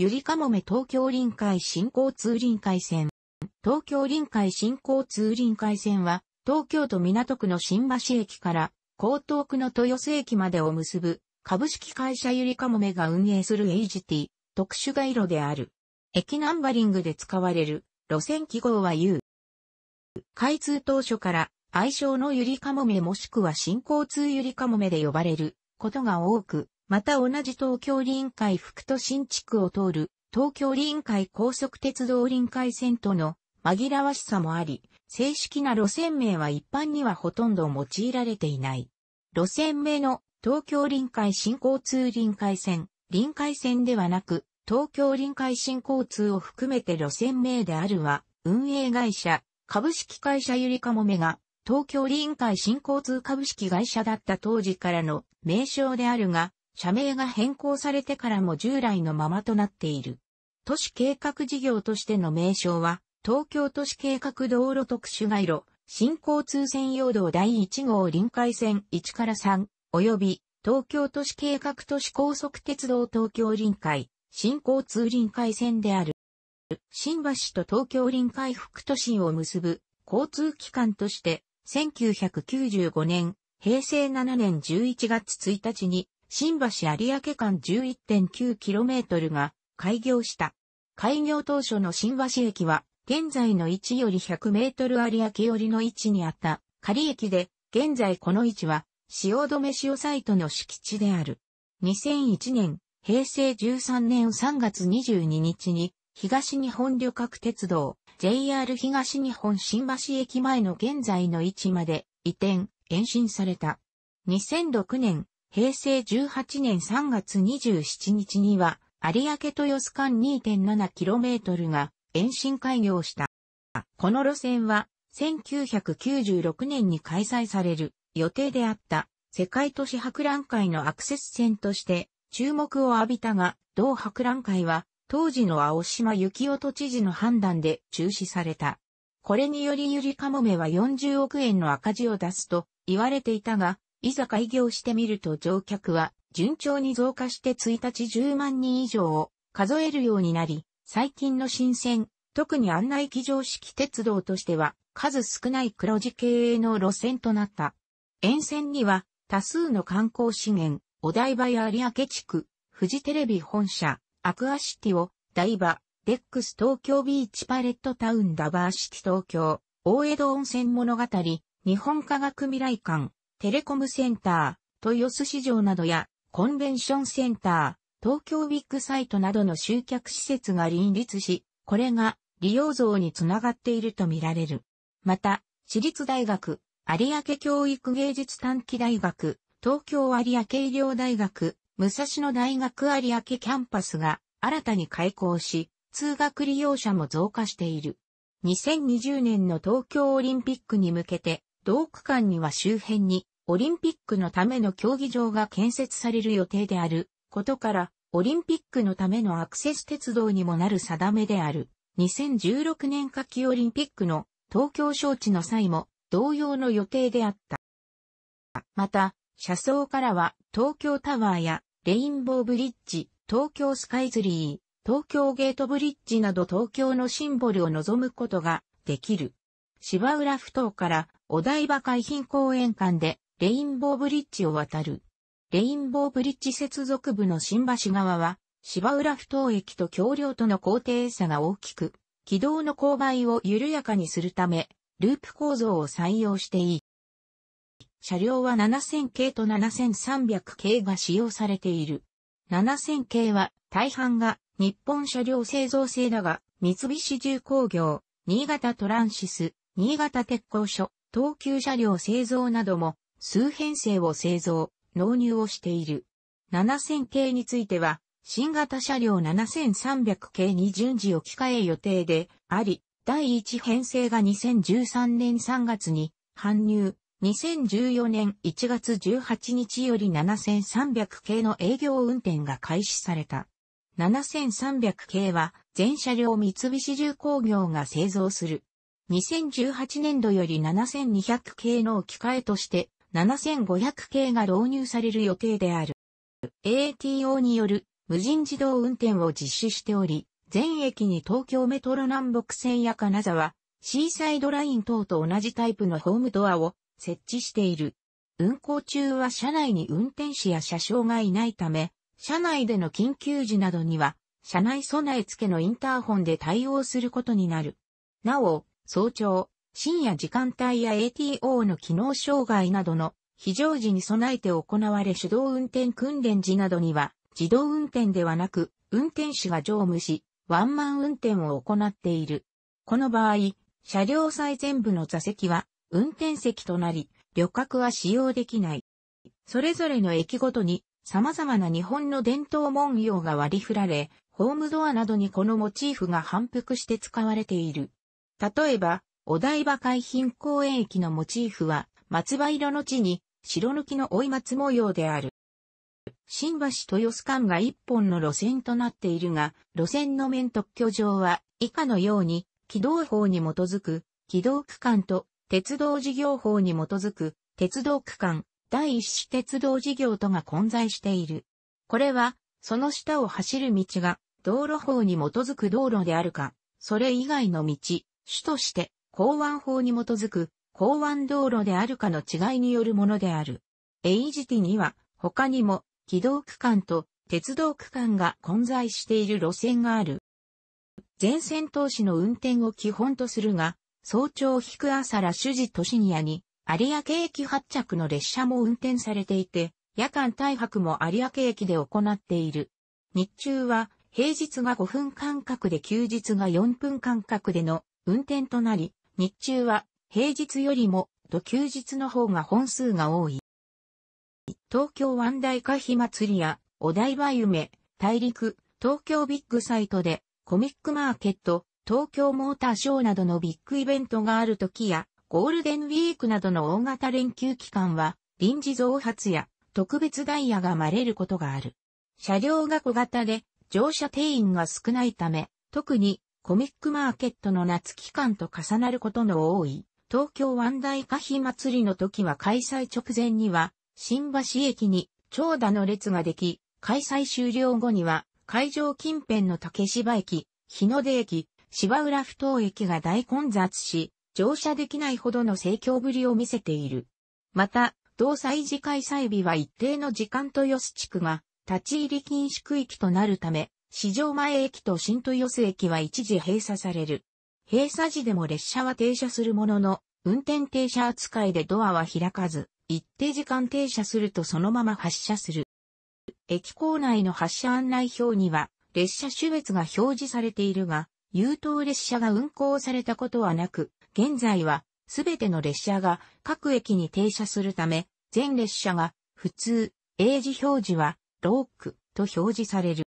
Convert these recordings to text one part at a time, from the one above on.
ゆりかもめ東京臨海新交通臨海線。東京臨海新交通臨海線は、東京都港区の新橋駅から、江東区の豊洲駅までを結ぶ、株式会社ゆりかもめが運営する HT、特殊街路である。駅ナンバリングで使われる、路線記号は U。開通当初から、愛称のゆりかもめもしくは新交通ゆりかもめで呼ばれることが多く、また同じ東京臨海副都心地区を通る東京臨海高速鉄道臨海線との紛らわしさもあり、正式な路線名は一般にはほとんど用いられていない。路線名の東京臨海新交通臨海線、臨海線ではなく、東京臨海新交通を含めて路線名であるは、運営会社、株式会社ゆりかもめが、東京臨海新交通株式会社だった当時からの名称であるが、社名が変更されてからも従来のままとなっている。都市計画事業としての名称は、東京都市計画道路特殊街路、新交通専用道第1号臨海線1から3、及び東京都市計画都市高速鉄道東京臨海、新交通臨海線である。新橋と東京臨海副都心を結ぶ交通機関として1995年、平成7年11月1日に新橋有明間 11.9km が開業した。開業当初の新橋駅は、現在の位置より100メートル有明寄りの位置にあった仮駅で、現在この位置は、止め塩サイトの敷地である。2001年、平成13年3月22日に、東日本旅客鉄道、JR 東日本新橋駅前の現在の位置まで移転、延伸された。2006年、平成18年3月27日には、有明豊洲間 2.7km が延伸開業した。この路線は、1996年に開催される予定であった世界都市博覧会のアクセス線として注目を浴びたが、同博覧会は当時の青島幸男都知事の判断で中止された。これによりゆりかもめは40億円の赤字を出すと言われていたが、いざ開業してみると乗客は順調に増加して1日10万人以上を数えるようになり、最近の新鮮、特に案内機乗式鉄道としては数少ない黒字経営の路線となった。沿線には多数の観光資源、お台場や有明地区、富士テレビ本社、アクアシティを、台場、デックス東京ビーチパレットタウンダバーシティ東京、大江戸温泉物語、日本科学未来館、テレコムセンター、豊洲市場などや、コンベンションセンター、東京ビッグサイトなどの集客施設が林立し、これが利用増につながっているとみられる。また、私立大学、有明教育芸術短期大学、東京有明医療大学、武蔵野大学有明キャンパスが新たに開校し、通学利用者も増加している。2020年の東京オリンピックに向けて、同区間には周辺にオリンピックのための競技場が建設される予定であることから、オリンピックのためのアクセス鉄道にもなる定めである。2016年夏季オリンピックの東京招致の際も同様の予定であった。また、車窓からは東京タワーやレインボーブリッジ、東京スカイツリー、東京ゲートブリッジなど東京のシンボルを望むことができる。芝浦埠頭からお台場海浜公園間でレインボーブリッジを渡る。レインボーブリッジ接続部の新橋側は、芝浦埠頭駅と橋梁との高低差が大きく、軌道の勾配を緩やかにするため、ループ構造を採用していい。車両は7000系と7300系が使用されている。7000系は大半が日本車両製造製だが、三菱重工業、新潟トランシス、新潟鉄工所、東急車両製造なども数編成を製造、納入をしている。7000系については、新型車両7300系に順次置き換え予定であり、第1編成が2013年3月に搬入、2014年1月18日より7300系の営業運転が開始された。7300系は全車両三菱重工業が製造する2018年度より7200系の置き換えとして7500系が導入される予定である。ATO による無人自動運転を実施しており、全駅に東京メトロ南北線や金沢、シーサイドライン等と同じタイプのホームドアを設置している。運行中は車内に運転士や車掌がいないため、車内での緊急時などには、車内備え付けのインターホンで対応することになる。なお、早朝、深夜時間帯や ATO の機能障害などの非常時に備えて行われ手動運転訓練時などには自動運転ではなく運転手が乗務しワンマン運転を行っている。この場合、車両最前部の座席は運転席となり旅客は使用できない。それぞれの駅ごとに様々な日本の伝統文様が割り振られ、ホームドアなどにこのモチーフが反復して使われている。例えば、お台場海浜公園駅のモチーフは、松葉色の地に、白抜きの追い松模様である。新橋豊洲間が一本の路線となっているが、路線の面特許上は、以下のように、軌道法に基づく、軌道区間と、鉄道事業法に基づく、鉄道区間、第一子鉄道事業とが混在している。これは、その下を走る道が、道路法に基づく道路であるか、それ以外の道、主として、港湾法に基づく、港湾道路であるかの違いによるものである。エイジティには、他にも、軌道区間と鉄道区間が混在している路線がある。全線投資の運転を基本とするが、早朝引く朝ら主事都市ニアに、有明駅発着の列車も運転されていて、夜間大泊も有明駅で行っている。日中は、平日が5分間隔で休日が4分間隔での運転となり、日中は平日よりも土休日の方が本数が多い。東京湾大火火祭りやお台場夢、大陸、東京ビッグサイトでコミックマーケット、東京モーターショーなどのビッグイベントがある時やゴールデンウィークなどの大型連休期間は臨時増発や特別ダイヤがまれることがある。車両が小型で乗車定員が少ないため、特にコミックマーケットの夏期間と重なることの多い、東京湾大歌碑祭りの時は開催直前には、新橋駅に長蛇の列ができ、開催終了後には、会場近辺の竹芝駅、日の出駅、芝浦不頭駅が大混雑し、乗車できないほどの盛況ぶりを見せている。また、同祭事開催日は一定の時間と吉地区が立ち入り禁止区域となるため、市場前駅と新豊洲駅は一時閉鎖される。閉鎖時でも列車は停車するものの、運転停車扱いでドアは開かず、一定時間停車するとそのまま発車する。駅構内の発車案内表には、列車種別が表示されているが、優等列車が運行されたことはなく、現在は、すべての列車が各駅に停車するため、全列車が普通、英字表示は、ロークと表示される。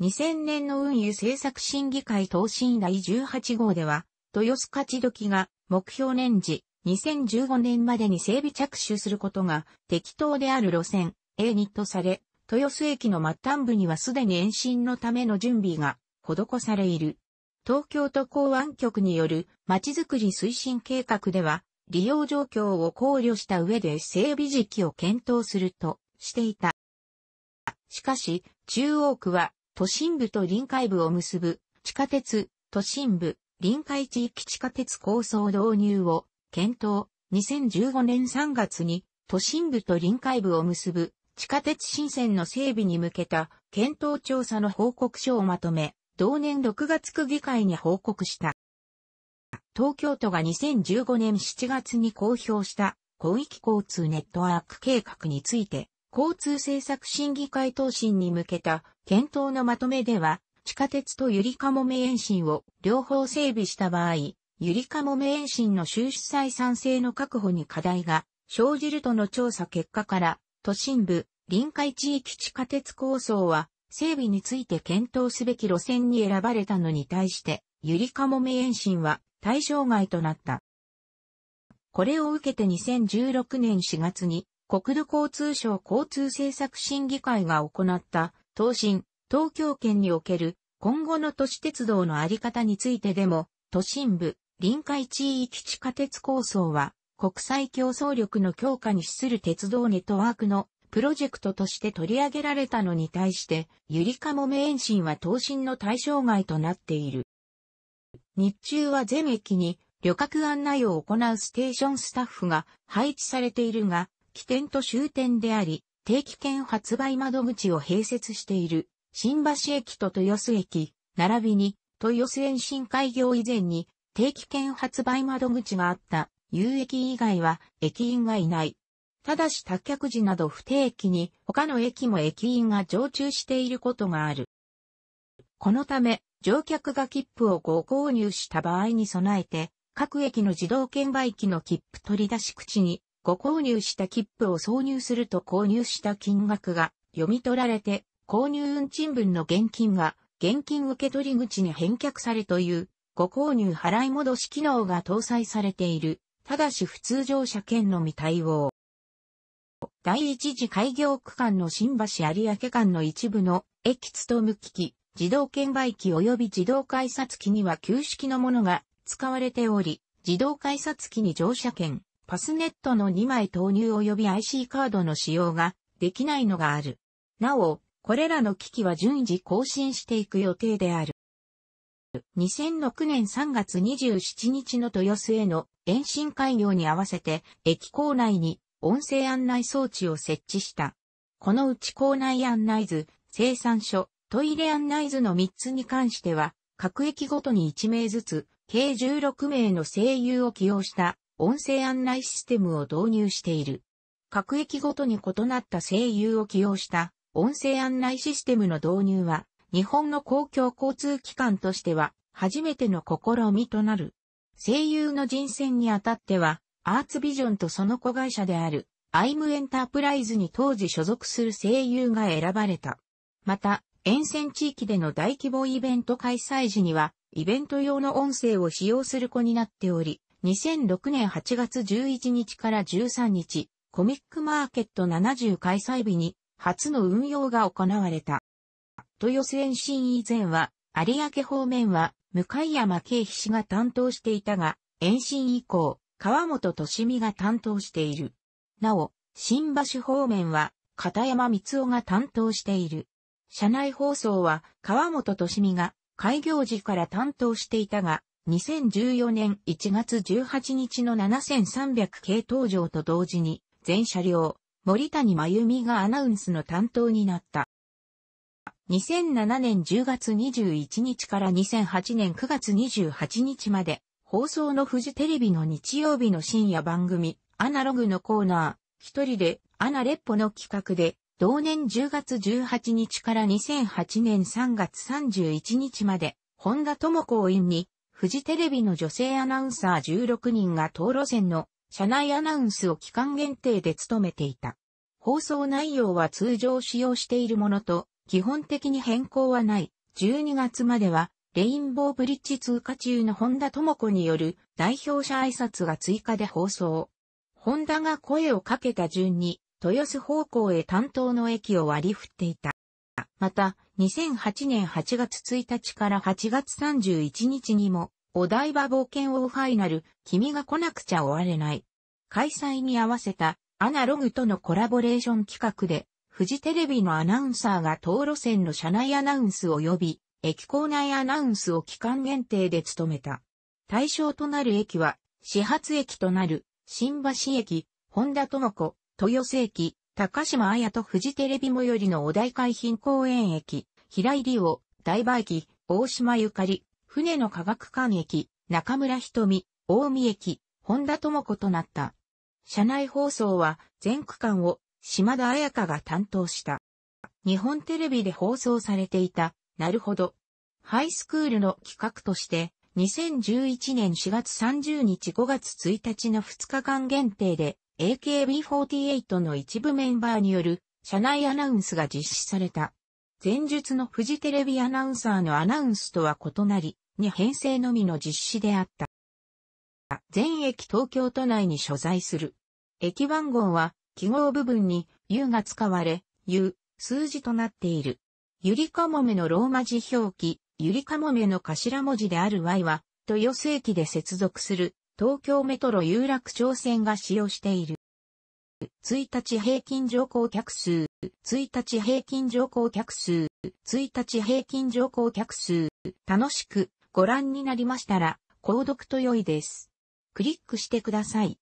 2000年の運輸政策審議会答申第18号では、豊洲勝時が目標年次2015年までに整備着手することが適当である路線 A にとされ、豊洲駅の末端部にはすでに延伸のための準備が施されいる。東京都港湾局によるちづくり推進計画では、利用状況を考慮した上で整備時期を検討するとしていた。しかし、中央区は都心部と臨海部を結ぶ地下鉄、都心部、臨海地域地下鉄構想導入を検討。2015年3月に都心部と臨海部を結ぶ地下鉄新線の整備に向けた検討調査の報告書をまとめ、同年6月区議会に報告した。東京都が2015年7月に公表した広域交通ネットワーク計画について、交通政策審議会答申に向けた検討のまとめでは、地下鉄とゆりかもめ延伸を両方整備した場合、ゆりかもめ延伸の収支採算性の確保に課題が生じるとの調査結果から、都心部、臨海地域地下鉄構想は、整備について検討すべき路線に選ばれたのに対して、ゆりかもめ延伸は対象外となった。これを受けて2016年4月に国土交通省交通政策審議会が行った、答申、東京圏における今後の都市鉄道のあり方についてでも、都心部、臨海地域地下鉄構想は、国際競争力の強化に資する鉄道ネットワークのプロジェクトとして取り上げられたのに対して、ゆりかもめ延伸は答申の対象外となっている。日中は全駅に旅客案内を行うステーションスタッフが配置されているが、起点と終点であり、定期券発売窓口を併設している、新橋駅と豊洲駅、並びに、豊洲延伸開業以前に、定期券発売窓口があった、有駅以外は、駅員がいない。ただし、宅客時など不定期に、他の駅も駅員が常駐していることがある。このため、乗客が切符をご購入した場合に備えて、各駅の自動券売機の切符取り出し口にご購入した切符を挿入すると購入した金額が読み取られて、購入運賃分の現金が現金受取口に返却されという、ご購入払い戻し機能が搭載されている、ただし普通乗車券のみ対応。第一次開業区間の新橋有明間の一部の駅勤務機器、自動券売機及び自動改札機には旧式のものが使われており、自動改札機に乗車券、パスネットの2枚投入及び IC カードの使用ができないのがある。なお、これらの機器は順次更新していく予定である。2006年3月27日の豊洲への延伸開業に合わせて駅構内に音声案内装置を設置した。このうち構内案内図、生産所、トイレ案内図の3つに関しては、各駅ごとに1名ずつ、計16名の声優を起用した音声案内システムを導入している。各駅ごとに異なった声優を起用した音声案内システムの導入は、日本の公共交通機関としては初めての試みとなる。声優の人選にあたっては、アーツビジョンとその子会社である、アイムエンタープライズに当時所属する声優が選ばれた。また、沿線地域での大規模イベント開催時には、イベント用の音声を使用する子になっており、2006年8月11日から13日、コミックマーケット70開催日に初の運用が行われた。豊洲延伸以前は、有明方面は向山慶氏が担当していたが、延伸以降、川本敏美が担当している。なお、新橋方面は片山光雄が担当している。社内放送は川本敏美が開業時から担当していたが、2014年1月18日の7300系登場と同時に、全車両、森谷真由美がアナウンスの担当になった。2007年10月21日から2008年9月28日まで、放送のフジテレビの日曜日の深夜番組、アナログのコーナー、一人で、アナレッポの企画で、同年10月18日から2008年3月31日まで、本田智子を院に、フジテレビの女性アナウンサー16人が当路線の社内アナウンスを期間限定で務めていた。放送内容は通常使用しているものと、基本的に変更はない。12月までは、レインボーブリッジ通過中の本田智子による代表者挨拶が追加で放送。本田が声をかけた順に、豊洲方向へ担当の駅を割り振っていた。また、2008年8月1日から8月31日にも、お台場冒険王ファイナル、君が来なくちゃ終われない。開催に合わせたアナログとのコラボレーション企画で、フジテレビのアナウンサーが道路線の車内アナウンス及び、駅構内アナウンスを期間限定で務めた。対象となる駅は、始発駅となる、新橋駅、本田智子、豊洲駅、高島彩とフジテレビ最寄りのお台海浜公園駅、平井理央、大場駅、大島ゆかり、船の科学館駅、中村瞳、大見駅、本田智子となった。車内放送は全区間を島田彩香が担当した。日本テレビで放送されていた、なるほど。ハイスクールの企画として、2011年4月30日5月1日の2日間限定で、AKB48 の一部メンバーによる社内アナウンスが実施された。前述のフジテレビアナウンサーのアナウンスとは異なり、2編成のみの実施であった。全駅東京都内に所在する。駅番号は記号部分に U が使われ、U、数字となっている。ゆりかもめのローマ字表記、ゆりかもめの頭文字である Y は、豊洲駅で接続する東京メトロ有楽町線が使用している。1日平均乗降客数、1日平均乗降客数、1日平均乗降客数、楽しくご覧になりましたら、購読と良いです。クリックしてください。